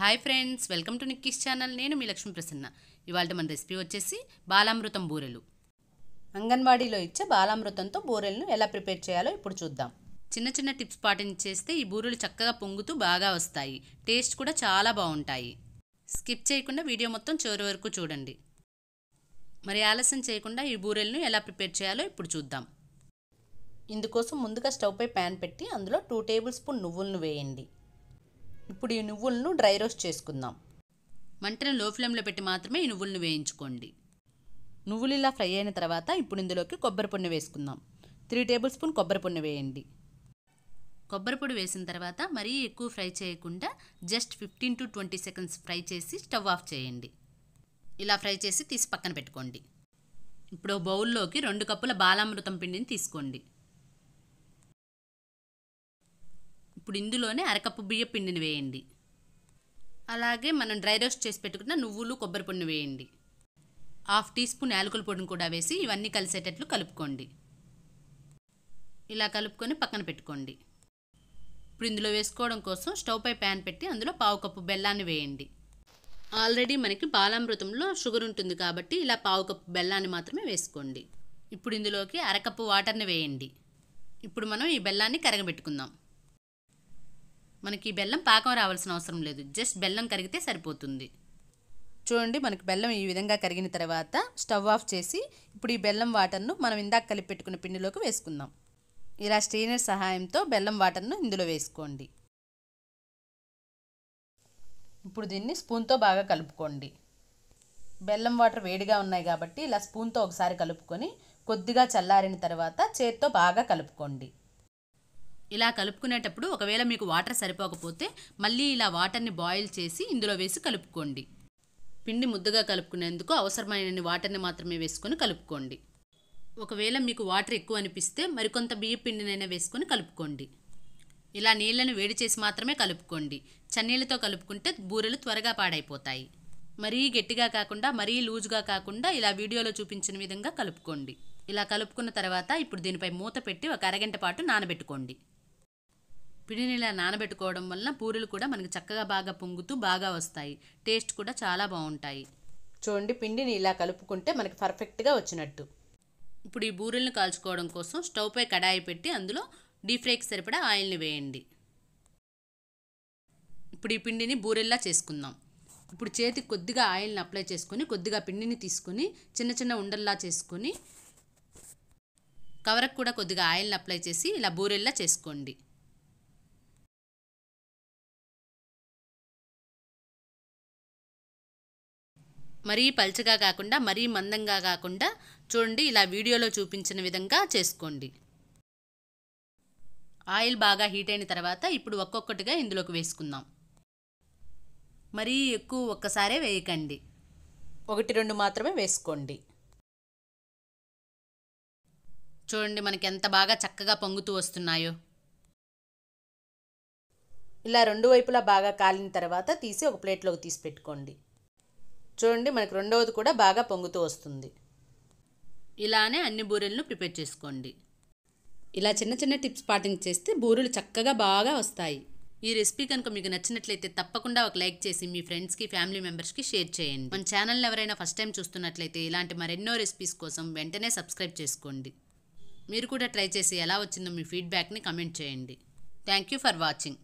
hi friends welcome to Nikki's channel నేను మీ లక్ష్మీ ప్రసన్న ఇవాళ మన రెసిపీ వచ్చేసి బాలామృతం బూరెలు అంగన్వాడీలో ఇచ్చే బాలామృతంతో బూరెలను ఎలా ప్రిపేర్ చేయాలో ఇప్పుడు చూద్దాం చిన్న చిన్న టిప్స్ పాటించేస్తే ఈ బూరెలు చక్కగా పొంగుతూ బాగా వస్తాయి టేస్ట్ కూడా చాలా బాగుంటాయి స్కిప్ చేయకుండా వీడియో మొత్తం చివరి వరకు చూడండి మరి ఆలస్యం చేయకుండా ఈ బూరెలను ఎలా ప్రిపేర్ చేయాలో ఇప్పుడు చూద్దాం ఇందుకోసం ముందుగా స్టవ్పై ప్యాన్ పెట్టి అందులో టూ టేబుల్ స్పూన్ నువ్వులను వేయండి ఇప్పుడు ఈ నువ్వులను డ్రై రోస్ట్ చేసుకుందాం మంటను లో ఫ్లేమ్లో పెట్టి మాత్రమే ఈ నువ్వులను వేయించుకోండి నువ్వులు ఇలా ఫ్రై అయిన తర్వాత ఇప్పుడు ఇందులోకి కొబ్బరి పొన్ను వేసుకుందాం త్రీ టేబుల్ స్పూన్ కొబ్బరి పొన్ను వేయండి కొబ్బరి పొడి వేసిన తర్వాత మరీ ఎక్కువ ఫ్రై చేయకుండా just fifteen to twenty seconds fry చేసి స్టవ్ ఆఫ్ చేయండి ఇలా ఫ్రై చేసి తీసి పక్కన పెట్టుకోండి ఇప్పుడు బౌల్లోకి రెండు కప్పుల బాలామృతం పిండిని తీసుకోండి ఇప్పుడు ఇందులోనే అరకప్పు బియ్య పిండిని వేయండి అలాగే మనం డ్రై రోస్ట్ చేసి పెట్టుకున్న నువ్వులు కొబ్బరి పొడిని వేయండి హాఫ్ టీ స్పూన్ యాలకుల పొడిని కూడా వేసి ఇవన్నీ కలిసేటట్లు కలుపుకోండి ఇలా కలుపుకొని పక్కన పెట్టుకోండి ఇప్పుడు ఇందులో వేసుకోవడం కోసం స్టవ్ పై ప్యాన్ పెట్టి అందులో పావు కప్పు బెల్లాన్ని వేయండి ఆల్రెడీ మనకి బాలామృతంలో షుగర్ ఉంటుంది కాబట్టి ఇలా పావు కప్పు బెల్లాన్ని మాత్రమే వేసుకోండి ఇప్పుడు ఇందులోకి అరకప్పు వాటర్ని వేయండి ఇప్పుడు మనం ఈ బెల్లాన్ని కరగబెట్టుకుందాం మనకి బెల్లం పాకం రావాల్సిన అవసరం లేదు జస్ట్ బెల్లం కరిగితే సరిపోతుంది చూడండి మనకి బెల్లం ఈ విధంగా కరిగిన తర్వాత స్టవ్ ఆఫ్ చేసి ఇప్పుడు ఈ బెల్లం వాటర్ను మనం ఇందాక కలిపి పెట్టుకున్న పిండిలోకి వేసుకుందాం ఇలా స్ట్రెయినర్ సహాయంతో బెల్లం వాటర్ను ఇందులో వేసుకోండి ఇప్పుడు దీన్ని స్పూన్తో బాగా కలుపుకోండి బెల్లం వాటర్ వేడిగా ఉన్నాయి కాబట్టి ఇలా స్పూన్తో ఒకసారి కలుపుకొని కొద్దిగా చల్లారిన తర్వాత చేత్తో బాగా కలుపుకోండి ఇలా కలుపుకునేటప్పుడు ఒకవేళ మీకు వాటర్ సరిపోకపోతే మళ్ళీ ఇలా వాటర్ని బాయిల్ చేసి ఇందులో వేసి కలుపుకోండి పిండి ముద్దగా కలుపుకునేందుకు అవసరమైన వాటర్ని మాత్రమే వేసుకొని కలుపుకోండి ఒకవేళ మీకు వాటర్ ఎక్కువ అనిపిస్తే మరికొంత బియ్య పిండినైనా వేసుకొని కలుపుకోండి ఇలా నీళ్ళని వేడి చేసి మాత్రమే కలుపుకోండి చన్నీళ్ళతో కలుపుకుంటే బూరెలు త్వరగా పాడైపోతాయి మరీ గట్టిగా కాకుండా మరీ లూజ్గా కాకుండా ఇలా వీడియోలో చూపించిన విధంగా కలుపుకోండి ఇలా కలుపుకున్న తర్వాత ఇప్పుడు దీనిపై మూత పెట్టి ఒక అరగంట పాటు నానబెట్టుకోండి పిడినీళ్ళ నానబెట్టుకోవడం వలన పూరీలు కూడా మనకి చక్కగా బాగా పొంగుతూ బాగా వస్తాయి టేస్ట్ కూడా చాలా బాగుంటాయి చూడండి పిండిని ఇలా కలుపుకుంటే మనకి పర్ఫెక్ట్గా వచ్చినట్టు ఇప్పుడు ఈ బూరెల్ని కాల్చుకోవడం కోసం స్టవ్పై కడాయి పెట్టి అందులో డీప్ ఫ్రైకి సరిపడా ఆయిల్ని వేయండి ఇప్పుడు ఈ పిండిని బూరెల్లా చేసుకుందాం ఇప్పుడు చేతికి కొద్దిగా ఆయిల్ని అప్లై చేసుకొని కొద్దిగా పిండిని తీసుకొని చిన్న చిన్న ఉండల్లా చేసుకొని కవరకు కూడా కొద్దిగా ఆయిల్ని అప్లై చేసి ఇలా బూరెల్లా చేసుకోండి మరీ పల్చగా కాకుండా మరీ మందంగా కాకుండా చూడండి ఇలా వీడియోలో చూపించిన విధంగా చేసుకోండి ఆయిల్ బాగా హీట్ అయిన తర్వాత ఇప్పుడు ఒక్కొక్కటిగా ఇందులోకి వేసుకుందాం మరీ ఎక్కువ ఒక్కసారే వేయకండి ఒకటి రెండు మాత్రమే వేసుకోండి చూడండి మనకి ఎంత బాగా చక్కగా పొంగుతూ వస్తున్నాయో ఇలా రెండు వైపులా బాగా కాలిన తర్వాత తీసి ఒక ప్లేట్లోకి తీసి పెట్టుకోండి చూడండి మనకు రెండవది కూడా బాగా పొంగుతూ వస్తుంది ఇలానే అన్ని బూరెలను ప్రిపేర్ చేసుకోండి ఇలా చిన్న చిన్న టిప్స్ పాటింగ్ చేస్తే బూరెలు చక్కగా బాగా వస్తాయి ఈ రెసిపీ కనుక మీకు నచ్చినట్లయితే తప్పకుండా ఒక లైక్ చేసి మీ ఫ్రెండ్స్కి ఫ్యామిలీ మెంబర్స్కి షేర్ చేయండి మన ఛానల్ ఎవరైనా ఫస్ట్ టైం చూస్తున్నట్లయితే ఇలాంటి మరెన్నో రెసిపీస్ కోసం వెంటనే సబ్స్క్రైబ్ చేసుకోండి మీరు కూడా ట్రై చేసి ఎలా వచ్చిందో మీ ఫీడ్బ్యాక్ని కమెంట్ చేయండి థ్యాంక్ యూ ఫర్ వాచింగ్